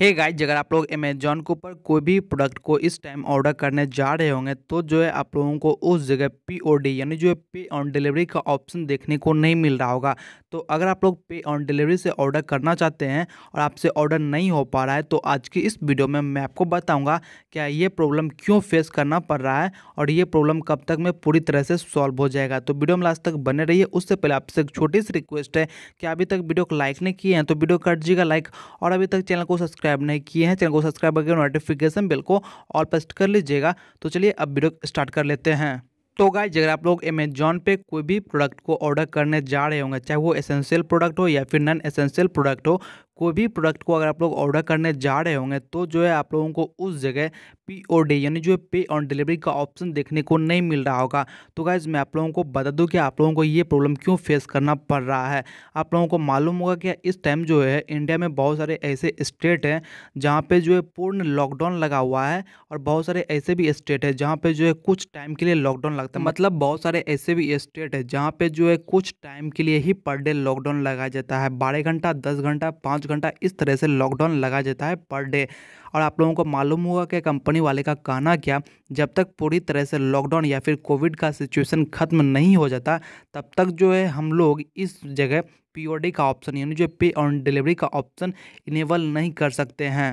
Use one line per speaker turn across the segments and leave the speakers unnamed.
hey guys अगर आप लोग अमेजोन के ऊपर कोई भी प्रोडक्ट को इस टाइम ऑर्डर करने जा रहे होंगे तो जो है आप लोगों को उस जगह पीओडी यानी जो है पे ऑन डिलीवरी का ऑप्शन देखने को नहीं मिल रहा होगा तो अगर आप लोग पे ऑन डिलीवरी से ऑर्डर करना चाहते हैं और आपसे ऑर्डर नहीं हो पा रहा है तो आज की इस वीडियो में मैं आपको बताऊँगा क्या ये प्रॉब्लम क्यों फेस करना पड़ रहा है और ये प्रॉब्लम कब तक में पूरी तरह से सॉल्व हो जाएगा तो वीडियो में लास्ट तक बने रही उससे पहले आपसे एक छोटी सी रिक्वेस्ट है कि अभी तक वीडियो को लाइक नहीं किए हैं तो वीडियो कर दीजिएगा लाइक और अभी तक चैनल को सब्सक्राइब सब्सक्राइब नहीं किए हैं चैनल को सब्सक्राइब करके नोटिफिकेशन बिल को ऑल पेस्ट कर लीजिएगा तो चलिए अब वीडियो स्टार्ट कर लेते हैं तो गाइज अगर आप लोग अमेजोन पे कोई भी प्रोडक्ट को ऑर्डर करने जा रहे होंगे चाहे वो एसेंशियल प्रोडक्ट हो या फिर नॉन एसेंशियल प्रोडक्ट हो कोई भी प्रोडक्ट को अगर आप लोग ऑर्डर करने जा रहे होंगे तो जो है आप लोगों को उस जगह पी ओ डी यानी जो है पे ऑन डिलीवरी का ऑप्शन देखने को नहीं मिल रहा होगा तो गाइज मैं आप लोगों को बता दूँ कि आप लोगों को ये प्रॉब्लम क्यों फेस करना पड़ रहा है आप लोगों को मालूम होगा कि इस टाइम जो है इंडिया में बहुत सारे ऐसे स्टेट हैं जहाँ पर जो है पूर्ण लॉकडाउन लगा हुआ है और बहुत सारे ऐसे भी स्टेट है जहाँ पर जो है कुछ टाइम के लिए लॉकडाउन लगता है मतलब बहुत सारे ऐसे भी स्टेट है जहाँ पर जो है कुछ टाइम के लिए ही पर डे लॉकडाउन लगाया जाता है बारह घंटा दस घंटा पाँच घंटा इस तरह से लॉकडाउन लगा जाता है पर डे और आप लोगों को मालूम होगा कि कंपनी वाले का कहना क्या जब तक पूरी तरह से लॉकडाउन या फिर कोविड का सिचुएशन ख़त्म नहीं हो जाता तब तक जो है हम लोग इस जगह पी का ऑप्शन यानी जो पे ऑन डिलीवरी का ऑप्शन इनेबल नहीं कर सकते हैं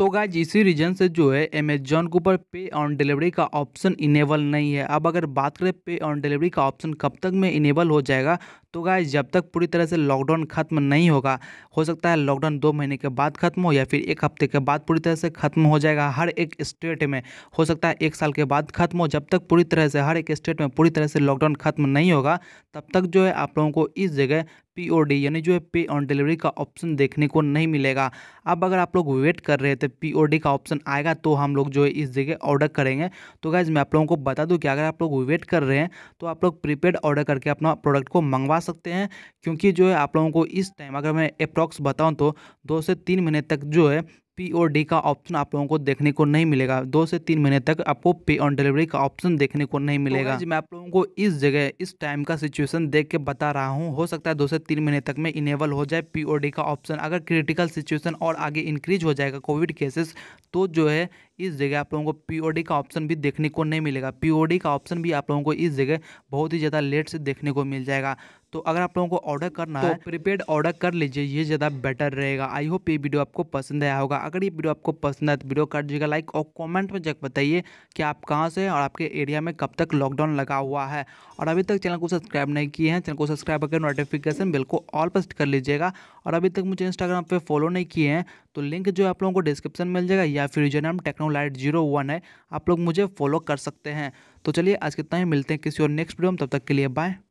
तो गाइज इसी रीजन से जो है अमेजोन के ऊपर पे ऑन डिलीवरी का ऑप्शन इनेबल नहीं है अब अगर बात करें पे ऑन डिलीवरी का ऑप्शन कब तक में इनेबल हो जाएगा तो गाइज जब तक पूरी तरह से लॉकडाउन खत्म नहीं होगा हो सकता है लॉकडाउन दो महीने के बाद खत्म हो या फिर एक हफ्ते के बाद पूरी तरह से खत्म हो जाएगा हर एक स्टेट में हो सकता है एक साल के बाद खत्म हो जब तक पूरी तरह से हर एक स्टेट में पूरी तरह से लॉकडाउन खत्म नहीं होगा तब तक जो है आप लोगों को इस जगह पीओडी यानी जो है पे ऑन डिलीवरी का ऑप्शन देखने को नहीं मिलेगा अब अगर आप लोग वेट कर रहे थे पीओडी तो का ऑप्शन आएगा तो हम लोग जो है इस जगह ऑर्डर करेंगे तो गाइज मैं आप लोगों को बता दूं कि अगर आप लोग वेट कर रहे हैं तो आप लोग प्रीपेड ऑर्डर करके अपना प्रोडक्ट को मंगवा सकते हैं क्योंकि जो है आप लोगों को इस टाइम अगर मैं अप्रॉक्स बताऊँ तो दो से तीन महीने तक जो है पी और डी का ऑप्शन आप लोगों को देखने को नहीं मिलेगा दो से तीन महीने तक आपको पे ऑन डिलीवरी का ऑप्शन देखने को नहीं तो मिलेगा तो मैं आप लोगों को इस जगह इस टाइम का सिचुएशन देख के बता रहा हूँ हो सकता है दो से तीन महीने तक में इनेबल हो जाए पी ओ डी का ऑप्शन अगर क्रिटिकल सिचुएशन और आगे इंक्रीज हो जाएगा कोविड केसेस तो जो है इस जगह आप लोगों को डी का ऑप्शन भी देखने को नहीं मिलेगा डी का ऑप्शन भी आप लोगों को इस जगह बहुत ही ज़्यादा लेट से देखने को मिल जाएगा तो अगर आप लोगों को ऑर्डर करना तो है प्रीपेड ऑर्डर कर लीजिए ये ज़्यादा बेटर रहेगा आई होप ये वीडियो आपको पसंद आया होगा अगर ये वीडियो आपको पसंद आए तो वीडियो कर दीजिएगा लाइक और कॉमेंट में जब बताइए कि आप कहाँ से और आपके एरिया में कब तक लॉकडाउन लगा हुआ है और अभी तक चैनल को सब्सक्राइब नहीं किए हैं चैनल को सब्सक्राइब करके नोटिफिकेशन बिल को ऑल पस्ट कर लीजिएगा और अभी तक मुझे इंस्टाग्राम पर फॉलो नहीं किए हैं तो लिंक जो आप लोगों को डिस्क्रिप्शन मिल जाएगा या फिर जो नाम टेक्नोलाइट जीरो वन है आप लोग मुझे फॉलो कर सकते हैं तो चलिए आज कितना ही मिलते हैं किसी और नेक्स्ट वीडियो में तब तक के लिए बाय